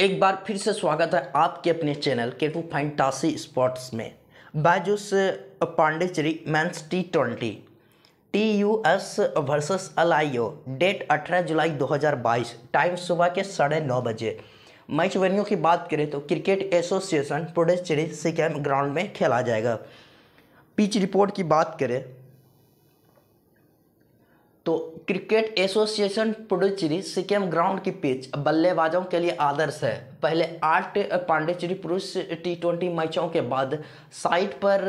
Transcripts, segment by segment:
एक बार फिर से स्वागत है आपके अपने चैनल के टू फैंटासी स्पोर्ट्स में Byju's Pondicherry men's T twenty T U S versus L date 18 जुलाई 2022 टाइम सुबह के साढ़े नौ बजे मैच वेन्यू की बात करें तो cricket association Puducherry Siechem ground में खेला जाएगा पिच रिपोर्ट की बात करें तो cricket association Puducherry Siechem ground की पिच बल्लेबाजों के लिए आदर्श है पहले आठ पांडेचेरी पुरुष टी ट्वेंटी मैचों के बाद साइट पर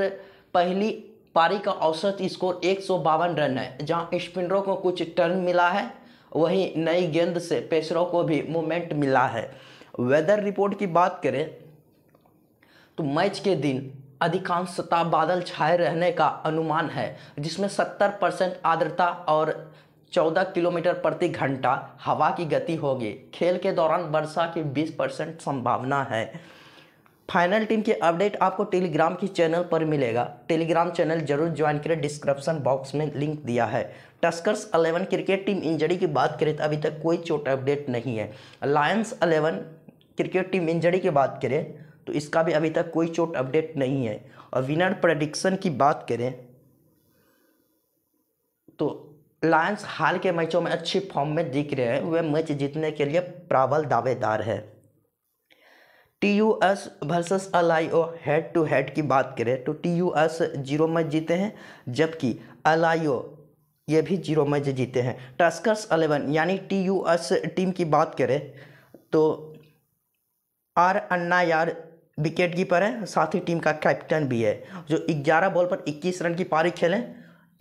पहली पारी का औसत स्कोर एक रन है जहां स्पिनरों को कुछ टर्न मिला है वहीं नई गेंद से पेसरों को भी मूवमेंट मिला है वेदर रिपोर्ट की बात करें तो मैच के दिन अधिकांशतः बादल छाए रहने का अनुमान है जिसमें 70 परसेंट आर्द्रता और 14 किलोमीटर प्रति घंटा हवा की गति होगी खेल के दौरान वर्षा की 20 परसेंट संभावना है फाइनल टीम के अपडेट आपको टेलीग्राम की चैनल पर मिलेगा टेलीग्राम चैनल जरूर ज्वाइन करें डिस्क्रिप्शन बॉक्स में लिंक दिया है टस्कर्स 11 क्रिकेट टीम इंजरी की बात करें तो अभी तक कोई चोट अपडेट नहीं है लायंस 11 क्रिकेट टीम इंजरी की बात करें तो इसका भी अभी तक कोई चोट अपडेट नहीं है और विनर प्रडिक्शन की बात करें तो लायंस हाल के मैचों में अच्छी फॉर्म में दिख रहे हैं वे मैच जीतने के लिए प्राबल दावेदार है T U S versus L I O head to head की बात करें तो T U S zero match जीते हैं जबकि एल आई ओ ये भी जीरो मैच जीते हैं टस्कर्स अलेवन यानी टी यू एस टीम की बात करें तो आर अन्ना यार विकेट कीपर है साथ ही टीम का कैप्टन भी है जो 11 बॉल पर 21 रन की पारी खेलें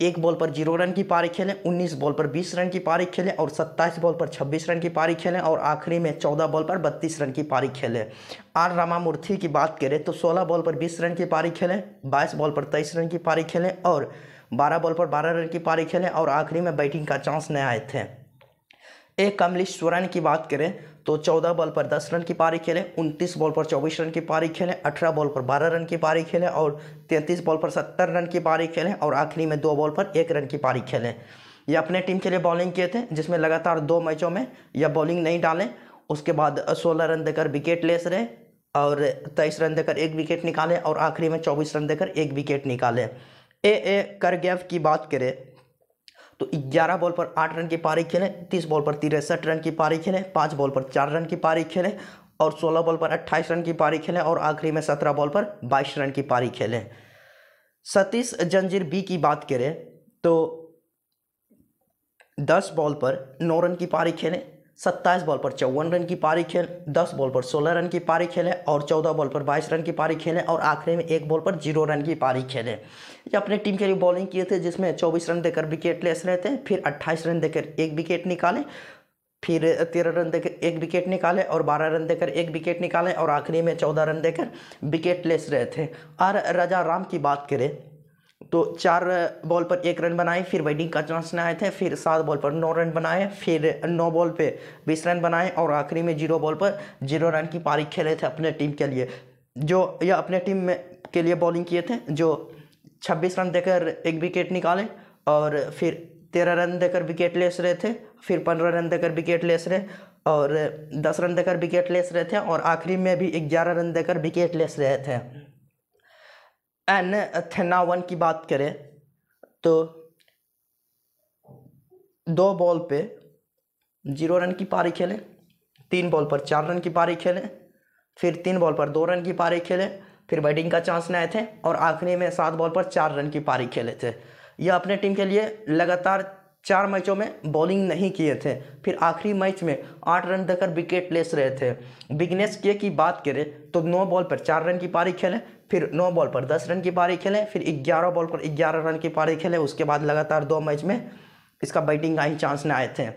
एक बॉल पर जीरो रन की पारी खेलें 19 बॉल पर 20 रन की पारी खेलें और 27 बॉल पर 26 रन की पारी खेलें और आखिरी में 14 बॉल पर 32 रन की पारी खेलें आर रामामूर्ति की बात करें तो 16 बॉल पर 20 रन की पारी खेलें 22 बॉल पर 23 रन की पारी खेलें और 12 बॉल पर 12 रन की पारी खेलें और आखिरी में बैटिंग का चांस नहीं आए थे ए कमलेश्वरन की बात करें तो 14 बॉल पर 10 रन की पारी खेले 29 बॉल पर 24 रन की पारी खेले 18 बॉल पर 12 रन की पारी खेले और 33 बॉल पर 70 रन की पारी खेले और आखिरी में दो बॉल पर एक रन की पारी खेले ये अपने टीम के लिए बॉलिंग किए थे जिसमें लगातार दो मैचों में यह बॉलिंग नहीं डालें उसके बाद सोलह रन देकर विकेट लेस रहे और तेईस रन देकर एक विकेट निकालें और आखिरी में चौबीस रन देकर एक विकेट निकालें ए ए करगेव की बात करें तो 11 बॉल पर 8 रन की पारी खेलें 30 बॉल पर तिरसठ रन की पारी खेलें 5 बॉल पर 4 रन की पारी खेलें और 16 बॉल पर 28 रन की पारी खेलें और आखिरी में 17 बॉल पर 22 रन की पारी खेलें सतीश जंजीर बी की बात करें तो 10 बॉल पर नौ रन की पारी खेलें सत्ताईस बॉल पर चौवन रन की पारी खेल दस बॉल पर सोलह रन की पारी खेले और चौदह बॉल पर बाईस रन की पारी खेले और आखिरी में एक बॉल पर जीरो रन की पारी खेले ये अपने टीम के लिए बॉलिंग किए थे जिसमें चौबीस रन देकर विकेट लेस रहे थे फिर अट्ठाईस रन देकर एक विकेट निकाले फिर तेरह रन देकर एक विकेट निकाले और बारह रन देकर एक विकेट निकाले और आखिरी में चौदह रन देकर विकेट लेस रहे थे और राजा राम की बात करें तो चार बॉल पर एक रन बनाए फिर बैटिंग का चांस नहीं आए थे फिर सात बॉल पर नौ रन बनाए फिर नौ बॉल पे बीस रन बनाए और आखिरी में जीरो बॉल पर जीरो रन की पारी खेले थे अपने टीम के लिए जो यह अपने टीम में के लिए बॉलिंग किए थे जो छब्बीस रन देकर एक विकेट निकाले और फिर तेरह रन देकर विकेट लेस रहे थे फिर पंद्रह रन देकर विकेट लेस रहे और दस रन देकर विकेट लेस रहे थे और आखिरी में भी ग्यारह रन देकर विकेट लेस रहे थे एन थेनावन की बात करें तो दो बॉल पे जीरो रन की पारी खेलें तीन बॉल पर चार रन की पारी खेलें फिर तीन बॉल पर दो रन की पारी खेलें फिर बैटिंग का चांस नए आए थे और आखिरी में सात बॉल पर चार रन की पारी खेले थे यह अपने टीम के लिए लगातार चार मैचों में बॉलिंग नहीं किए थे फिर आखिरी मैच में आठ रन देकर विकेट लेस रहे थे बिगनेस के की बात करें तो नौ बॉल पर चार रन की पारी खेलें फिर नौ बॉल पर दस रन की पारी खेलें फिर ग्यारह बॉल पर ग्यारह रन की पारी खेलें उसके बाद लगातार दो मैच में इसका बैटिंग का ही चांस ना आए थे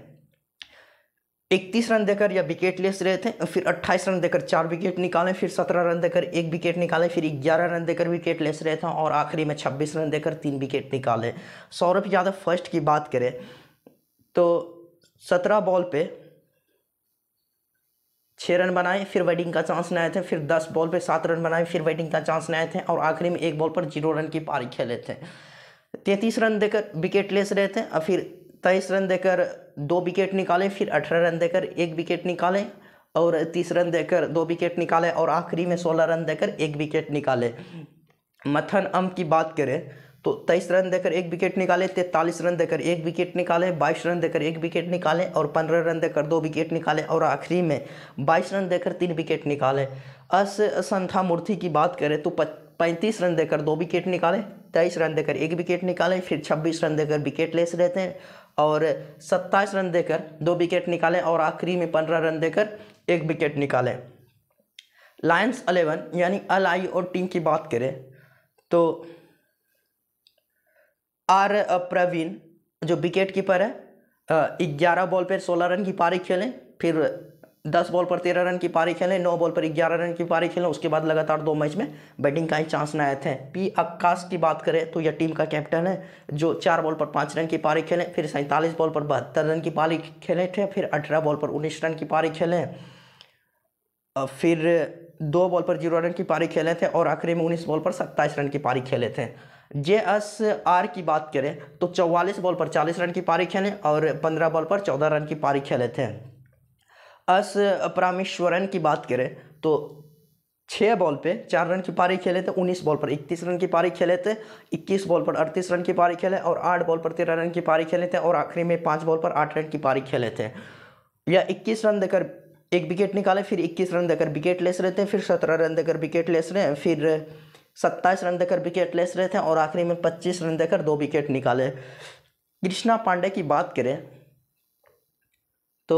इकतीस रन देकर या विकेट लेस रहे थे फिर अट्ठाईस रन देकर चार विकेट निकाले फिर सत्रह रन देकर एक विकेट निकाले फिर ग्यारह रन देकर विकेट लेस रहे थे और आखिरी में छब्बीस रन देकर तीन विकेट निकाले सौरभ यादव फर्स्ट की बात करें तो सत्रह बॉल पे छः रन बनाए फिर बैटिंग का चांस नहीं आए थे फिर दस बॉल पे सात रन बनाए फिर बैटिंग का चांस नहीं आए थे और आखिरी में एक बॉल पर जीरो रन की पारी खेले थे तैंतीस रन देकर विकेट लेस रहे थे और फिर तेईस रन देकर दो विकेट निकालें फिर अठारह रन देकर एक विकेट निकालें और तीस रन देकर दो विकेट निकालें और आखिरी में सोलह रन देकर एक विकेट निकालें मथन अम की बात करें तो तेईस रन देकर एक विकेट निकाले तैंतालीस रन देकर एक विकेट निकाले बाईस रन देकर एक विकेट निकाले और पंद्रह रन देकर दो विकेट निकाले और आखिरी में बाईस रन देकर तीन विकेट निकाले अस संथा मूर्ति की बात करें तो पैंतीस रन देकर दो विकेट निकाले तेईस रन देकर एक विकेट निकालें फिर छब्बीस रन देकर विकेट लेस रहते हैं और सत्ताईस रन देकर दो विकेट निकालें और आखिरी में पंद्रह रन देकर एक विकेट निकालें लायंस अलेवन यानी अल आई और टीम की बात करें तो आर प्रवीण जो विकेट कीपर है ग्यारह बॉल पर सोलह रन की पारी खेलें फिर दस बॉल पर तेरह रन की पारी खेलें नौ बॉल पर ग्यारह रन की पारी खेलें उसके बाद लगातार दो मैच में बैटिंग का ही चांस न आए थे पी अक्काश की बात करें तो यह टीम का कैप्टन है जो चार बॉल पर पाँच रन की पारी खेलें फिर सैंतालीस बॉल पर बहत्तर रन की पारी खेले थे फिर अठारह बॉल पर उन्नीस रन की पारी खेलें फिर दो बॉल पर जीरो रन की पारी खेले थे और आखिरी में उन्नीस बॉल पर सत्ताईस रन की पारी खेले थे जे एस आर की बात करें तो चौवालीस बॉल पर चालीस रन की पारी खेले और पंद्रह बॉल पर चौदह रन की पारी खेले थे अस परामेश्वरन की बात करें तो छः बॉल पे चार रन की पारी खेले थे उन्नीस बॉल पर इकतीस रन की पारी खेले थे इक्कीस बॉल पर अड़तीस रन की पारी खेले और आठ बॉल पर तेरह रन की पारी खेले थे और आखिरी में पाँच बॉल पर आठ रन की पारी खेले थे या इक्कीस रन देकर एक विकेट निकाले फिर इक्कीस रन देकर विकेट लेस रहे थे फिर सत्रह रन देकर विकेट लेस रहे फिर सत्ताईस रन देकर विकेट लेस रहे थे और आखिरी में पच्चीस रन देकर दो विकेट निकाले कृष्णा पांडे की बात करें तो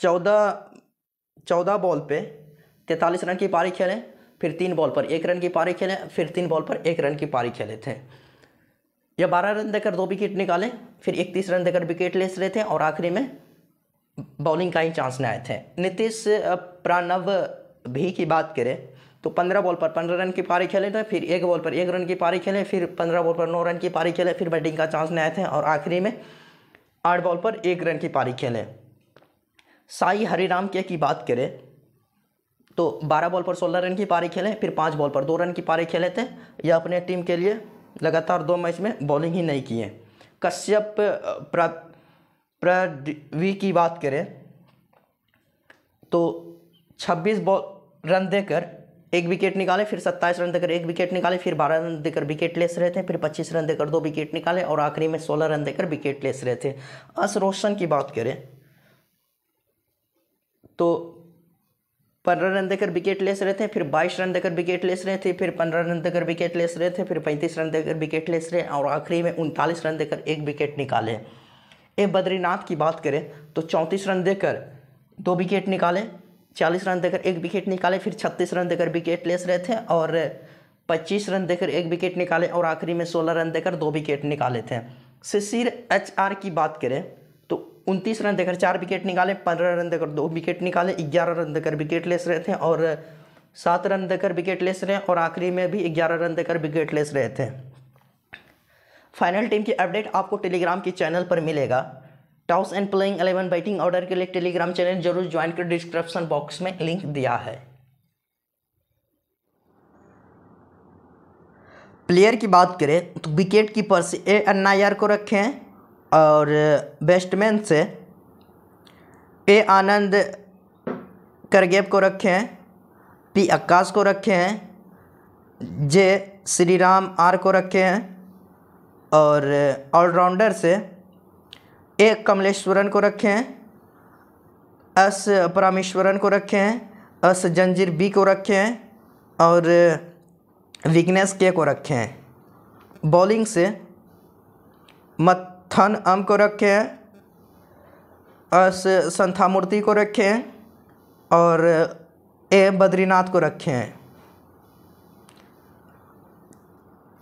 चौदह चौदह बॉल पे तैंतालीस रन की पारी खेलें फिर तीन बॉल पर एक रन की पारी खेलें फिर तीन बॉल पर एक रन की पारी खेले थे या बारह रन देकर दो विकेट निकालें फिर इकतीस रन देकर विकेट ले रहे थे और आखिरी में बॉलिंग का ही चांस नहीं आए थे नीतीश प्राणव भी की बात करें तो पंद्रह बॉल पर पंद्रह रन की पारी खेले थे फिर एक बॉल पर एक रन की पारी खेले फिर पंद्रह बॉल पर नौ रन की पारी खेले फिर बैटिंग का चांस नहीं आए थे और आखिरी में आठ बॉल पर एक रन की पारी खेले साई हरिराम के की बात करें तो 12 बॉल पर 16 रन की पारी खेले फिर पाँच बॉल पर दो रन की पारी खेले थे या अपने टीम के लिए लगातार दो मैच में बॉलिंग ही नहीं किए कश्यप प्रवी की बात करें तो 26 बॉल रन देकर एक विकेट निकाले फिर 27 रन देकर एक विकेट निकाले फिर 12 रन देकर विकेट लेस रहे थे फिर 25 रन देकर दो विकेट निकाले और आखिरी में 16 रन देकर विकेट लेस रहे थे अस रोशन की बात करें तो पंद्रह रन देकर विकेट लेस रहे थे फिर बाईस रन देकर विकेट लेस रहे थे फिर पंद्रह रन देकर विकेट लेस रहे थे फिर पैंतीस रन देकर विकेट लेस रहे और आखिरी में उनतालीस रन देकर एक विकेट निकाले ए बद्रीनाथ की बात करें तो चौंतीस रन देकर दो विकेट निकाले चालीस रन देकर एक विकेट निकाले फिर छत्तीस रन देकर विकेट लेस रहे थे और पच्चीस रन देकर एक विकेट निकाले और आखिरी में सोलह रन देकर दो विकेट निकाले थे शिशिर एच आर की बात करें उनतीस रन देकर चार विकेट निकाले पंद्रह रन देकर दो विकेट निकाले ग्यारह रन देकर विकेट लेस रहे थे और सात रन देकर विकेट लेस रहे और आखिरी में भी ग्यारह रन देकर विकेट लेस रहे थे फाइनल टीम की अपडेट आपको टेलीग्राम के चैनल पर मिलेगा toss and playing eleven batting order के लिए टेलीग्राम चैनल जरूर ज्वाइन कर डिस्क्रिप्शन बॉक्स में लिंक दिया है प्लेयर की बात करें तो विकेट कीपर से ए अन्नायर को रखें और बेस्टमैन से ए आनंद करगेब को रखे हैं पी अक्काश को रखे हैं जे श्री राम आर को रखे हैं और ऑलराउंडर से ए कमलेश्वरन को रखे हैं एस परामेश्वरन को रखे हैं एस जंजीर बी को रखे हैं और विग्नेस के को रखे हैं बॉलिंग से मत थन अम को रखें अस संथामूर्ति को रखें और ए बद्रीनाथ को रखें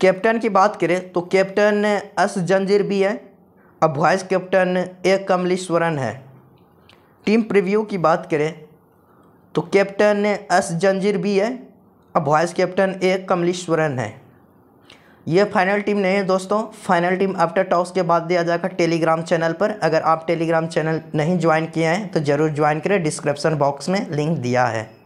कैप्टन की बात करें तो कैप्टन एस जंजीर भी है अब वाइस कैप्टन ए कमलेश्वरन है टीम प्रीव्यू की बात करें तो कैप्टन एस जंजीर भी है अब वाइस कैप्टन ए कमलेश्वरन है ये फाइनल टीम नहीं है दोस्तों फाइनल टीम आफ्टर टॉस के बाद दिया जाएगा टेलीग्राम चैनल पर अगर आप टेलीग्राम चैनल नहीं ज्वाइन किए हैं तो ज़रूर ज्वाइन करें डिस्क्रिप्सन बॉक्स में लिंक दिया है